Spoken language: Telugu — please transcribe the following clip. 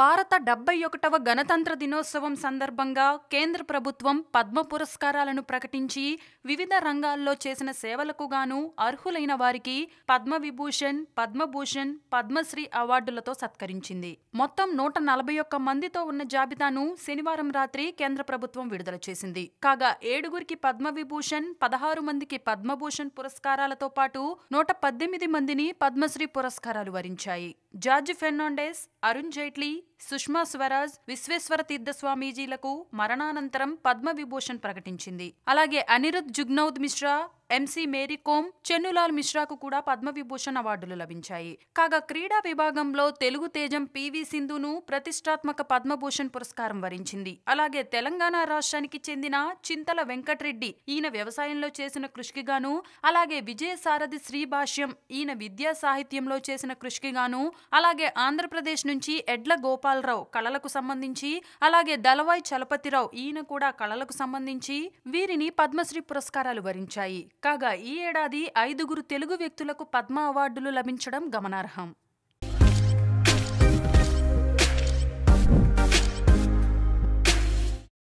భారత డెబ్బై ఒకటవ గణతంత్ర దినోత్సవం సందర్భంగా కేంద్ర ప్రభుత్వం పద్మ పురస్కారాలను ప్రకటించి వివిధ రంగాల్లో చేసిన సేవలకు గాను అర్హులైన వారికి పద్మ విభూషణ్ పద్మభూషణ్ పద్మశ్రీ అవార్డులతో సత్కరించింది మొత్తం నూట నలభై ఒక్క మందితో ఉన్న జాబితాను శనివారం రాత్రి కేంద్ర ప్రభుత్వం విడుదల చేసింది కాగా ఏడుగురికి పద్మ విభూషణ్ పదహారు మందికి పద్మభూషణ్ పురస్కారాలతో పాటు నూట పద్దెనిమిది మందిని పద్మశ్రీ పురస్కారాలు వరించాయి జార్జ్ ఫెర్నాండెస్ అరుణ్ జైట్లీ సుష్మా స్వరాజ్ విశ్వేశ్వర తీర్థ స్వామీజీలకు మరణానంతరం పద్మవిభూషణ్ ప్రకటించింది అలాగే అనిరుద్ జుగ్నౌద్ మిశ్రా ఎంసీ మేరీ కోమ్ చెన్నులాల్ మిశ్రాకు కూడా పద్మవిభూషణ్ అవార్డులు లభించాయి కాగా క్రీడా విభాగంలో తెలుగు తేజం పివి సింధును ప్రతిష్టాత్మక పద్మభూషణ్ పురస్కారం వరించింది అలాగే తెలంగాణ రాష్ట్రానికి చెందిన చింతల వెంకటరెడ్డి ఈయన వ్యవసాయంలో చేసిన కృషికిగాను అలాగే విజయసారథి శ్రీ భాష్యం ఈయన విద్యా సాహిత్యంలో చేసిన గాను అలాగే ఆంధ్రప్రదేశ్ నుంచి ఎడ్ల గోపాల్ గోపాలరావు కళలకు సంబంధించి అలాగే దళవాయి చలపతిరావు ఈయన కూడా కళలకు సంబంధించి వీరిని పద్మశ్రీ పురస్కారాలు వరించాయి కాగా ఈ ఏడాది ఐదుగురు తెలుగు వ్యక్తులకు పద్మ అవార్డులు లభించడం గమనార్హం